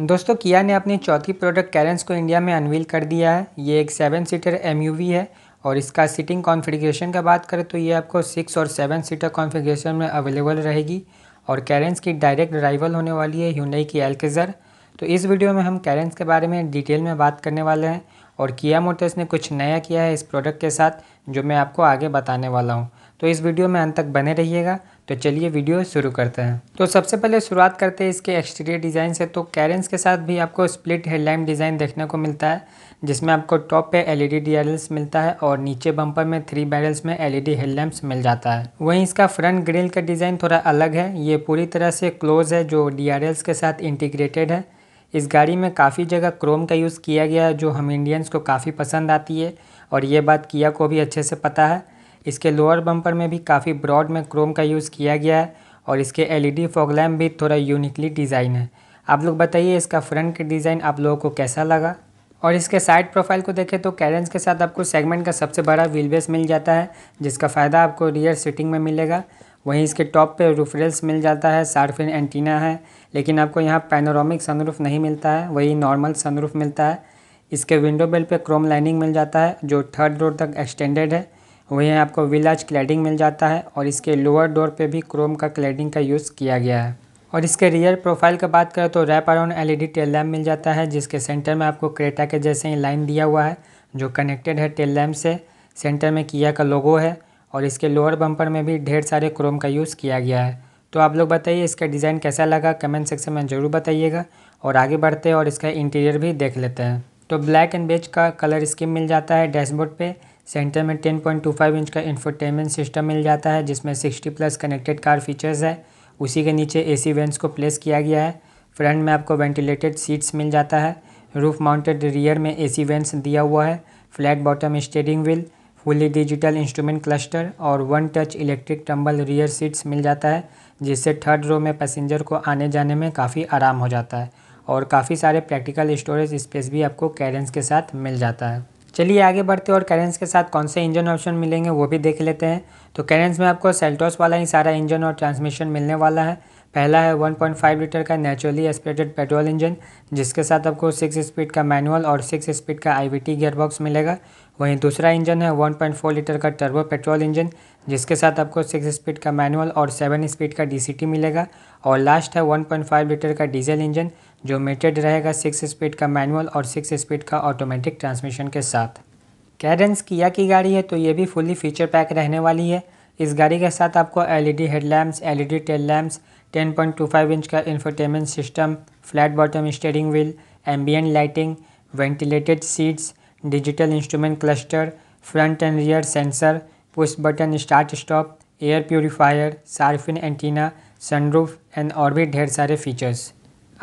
दोस्तों किया ने अपनी चौथी प्रोडक्ट कैरेंस को इंडिया में अनवील कर दिया है ये एक सेवन सीटर एम है और इसका सीटिंग कॉन्फ़िगरेशन का बात करें तो ये आपको सिक्स और सेवन सीटर कॉन्फ़िगरेशन में अवेलेबल रहेगी और कैरेंस की डायरेक्ट राइवल होने वाली है ह्यूनई की एल्केज़र तो इस वीडियो में हम कैरेंस के बारे में डिटेल में बात करने वाले हैं और किया मोटर्स ने कुछ नया किया है इस प्रोडक्ट के साथ जो मैं आपको आगे बताने वाला हूँ तो इस वीडियो में अंत तक बने रहिएगा तो चलिए वीडियो शुरू करते हैं तो सबसे पहले शुरुआत करते हैं इसके एक्सटीरियर डिज़ाइन से तो कैरेंस के साथ भी आपको स्प्लिट हेडलाइन डिज़ाइन देखने को मिलता है जिसमें आपको टॉप पे एलईडी ई e मिलता है और नीचे बम्पर में थ्री बैरल्स में एलईडी हेडलैम्प्स e मिल जाता है वहीं इसका फ्रंट ग्रिल का डिज़ाइन थोड़ा अलग है ये पूरी तरह से क्लोज है जो डी के साथ इंटीग्रेटेड है इस गाड़ी में काफ़ी जगह क्रोम का यूज़ किया गया है जो हम इंडियंस को काफ़ी पसंद आती है और ये बात किया को भी अच्छे से पता है इसके लोअर बम्पर में भी काफ़ी ब्रॉड में क्रोम का यूज़ किया गया है और इसके एलईडी डी लैम्प भी थोड़ा यूनिकली डिज़ाइन है आप लोग बताइए इसका फ्रंट का डिज़ाइन आप लोगों को कैसा लगा और इसके साइड प्रोफाइल को देखें तो कैरेंस के साथ आपको सेगमेंट का सबसे बड़ा व्हील बेस मिल जाता है जिसका फ़ायदा आपको रियर सीटिंग में मिलेगा वहीं इसके टॉप पे रूफरेल्स मिल जाता है सार्फिन एंटीना है लेकिन आपको यहाँ पैनोरामिक सनरूफ नहीं मिलता है वही नॉर्मल सनरूफ मिलता है इसके विंडो बेल पे क्रोम लाइनिंग मिल जाता है जो थर्ड रोड तक एक्सटेंडेड है वहीं आपको विलाज क्लैडिंग मिल जाता है और इसके लोअर डोर पे भी क्रोम का क्लैडिंग का यूज़ किया गया है और इसके रियर प्रोफाइल की बात करें तो wrap around LED tail lamp मिल जाता है जिसके सेंटर में आपको क्रेटा के जैसे ही लाइन दिया हुआ है जो कनेक्टेड है टेल लैम्प से सेंटर में किया का लोगो है और इसके लोअर बम्पर में भी ढेर सारे क्रोम का यूज़ किया गया है तो आप लोग बताइए इसका डिज़ाइन कैसा लगा कमेंट सेक्शन में ज़रूर बताइएगा और आगे बढ़ते हैं और इसका इंटीरियर भी देख लेते हैं तो ब्लैक एंड बेज का कलर स्कीम मिल जाता है डैशबोर्ड पे सेंटर में 10.25 इंच का इंफोटेनमेंट सिस्टम मिल जाता है जिसमें 60 प्लस कनेक्टेड कार फीचर्स है उसी के नीचे एसी वेंट्स को प्लेस किया गया है फ्रंट में आपको वेंटिलेटेड सीट्स मिल जाता है रूफ माउंटेड रियर में सी वेंट्स दिया हुआ है flat bottom steering wheel fully digital instrument cluster और one touch electric tumble rear seats मिल जाता है जिससे थर्ड रो में पैसेंजर को आने जाने में काफ़ी आराम हो जाता है और काफ़ी सारे प्रैक्टिकल स्टोरेज स्पेस भी आपको कैरेंस के साथ मिल जाता है चलिए आगे बढ़ते और कैरेंस के साथ कौन से इंजन ऑप्शन मिलेंगे वो भी देख लेते हैं तो कैरेंस में आपको सेल्टोस वाला ही सारा इंजन और ट्रांसमिशन मिलने वाला है पहला है 1.5 लीटर का नेचुरली एस्पिरेटेड पेट्रोल इंजन जिसके साथ आपको सिक्स स्पीड का मैनुअल और सिक्स स्पीड का आईवीटी गियरबॉक्स मिलेगा वहीं दूसरा इंजन है 1.4 लीटर का टर्बो पेट्रोल इंजन जिसके साथ आपको सिक्स स्पीड का मैनुअल और सेवन स्पीड का डीसीटी मिलेगा और लास्ट है 1.5 लीटर का डीजल इंजन जो मेटेड रहेगा सिक्स स्पीड का मैनुअल और सिक्स स्पीड का ऑटोमेटिक ट्रांसमिशन के साथ कैडेंस किया की गाड़ी है तो ये भी फुली फीचर पैक रहने वाली है इस गाड़ी के साथ आपको LED headlamps LED tail lamps 10.25 inch का infotainment system flat bottom steering wheel ambient lighting ventilated seats digital instrument cluster front and rear sensor push button start stop air purifier shark fin antenna sunroof and और भी ढेर सारे features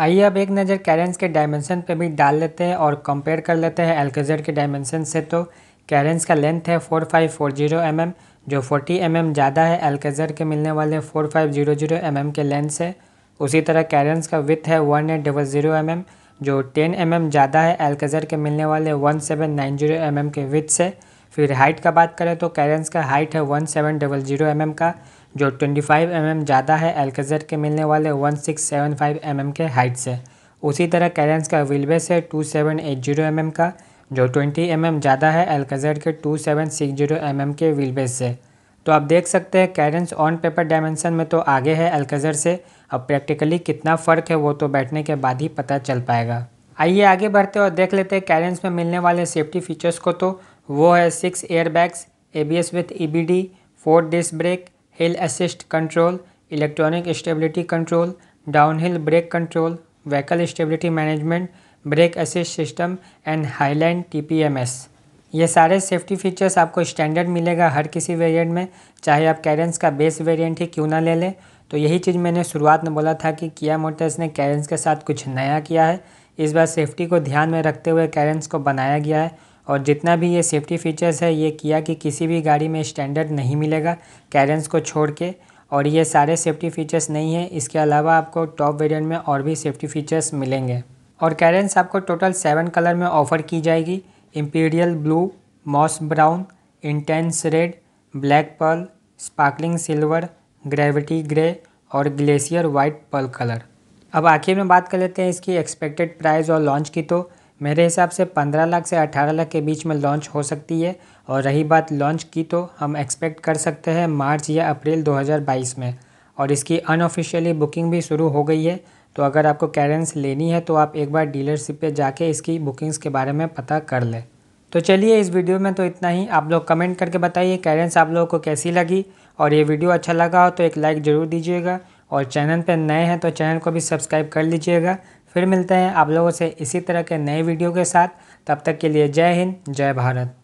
आइए अब एक नज़र Carens के डायमेंशन पे भी डाल लेते हैं और कंपेयर कर लेते हैं एलकेजेड के डायमेंशन से तो कैरेंस का लेंथ है four five four zero m m जो फोर्टी एम एम ज़्यादा है एलकेजेड के मिलने वाले four five zero zero m m के लेंथ से उसी तरह कैरेंस का विथ है one eight double zero m m जो टेन एम एम ज़्यादा है एलकेजेड के मिलने वाले one seven nine zero m m के विथ से फिर हाइट का बात करें तो कैरेंस का हाइट है one seven double zero m m का जो 25 एम mm ज़्यादा है एल्केजर के मिलने वाले 1675 mm के हाइट से उसी तरह कैलेंस का विलबेस है 2780 mm का जो 20 एम mm ज़्यादा है एल्केजर के 2760 mm के विलबेस से तो आप देख सकते हैं कैरेंस ऑन पेपर डायमेंशन में तो आगे है एल्केजर से अब प्रैक्टिकली कितना फ़र्क है वो तो बैठने के बाद ही पता चल पाएगा आइए आगे बढ़ते और देख लेते हैं कैरेंस में मिलने वाले सेफ्टी फीचर्स को तो वो है six airbags A B S with E B D four disc brake hill assist control electronic stability control downhill brake control vehicle stability management brake assist system and highline TPMS ये सारे safety features आपको standard मिलेगा हर किसी variant में चाहे आप Carens का base variant ही क्यों ना ले लें तो यही चीज़ मैंने शुरुआत में बोला था कि किया मोटर्स ने कैरेंस के साथ कुछ नया किया है इस बार सेफ्टी को ध्यान में रखते हुए कैरेंस को बनाया गया है और जितना भी ये सेफ्टी फीचर्स है ये किया कि किसी भी गाड़ी में स्टैंडर्ड नहीं मिलेगा कैरेंस को छोड़ के और ये सारे सेफ्टी फीचर्स नहीं है इसके अलावा आपको टॉप वेरिएंट में और भी सेफ्टी फीचर्स मिलेंगे और कैरेंस आपको टोटल सेवन कलर में ऑफ़र की जाएगी imperial blue moss brown intense red black pearl sparkling silver gravity grey और ग्लेशियर वाइट पर्ल कलर अब आखिर में बात कर लेते हैं इसकी एक्सपेक्टेड प्राइस और लॉन्च की तो मेरे हिसाब से 15 लाख से 18 लाख के बीच में लॉन्च हो सकती है और रही बात लॉन्च की तो हम एक्सपेक्ट कर सकते हैं मार्च या अप्रैल 2022 में और इसकी अनऑफिशियली बुकिंग भी शुरू हो गई है तो अगर आपको कैरेंस लेनी है तो आप एक बार डीलरशिप पे जाके इसकी बुकिंग्स के बारे में पता कर लें तो चलिए इस वीडियो में तो इतना ही आप लोग कमेंट करके बताइए कैरेंस आप लोगों को कैसी लगी और ये वीडियो अच्छा लगा हो तो एक लाइक ज़रूर दीजिएगा और चैनल पर नए हैं तो चैनल को भी सब्सक्राइब कर लीजिएगा फिर मिलते हैं आप लोगों से इसी तरह के नए वीडियो के साथ तब तक के लिए जय हिंद जय भारत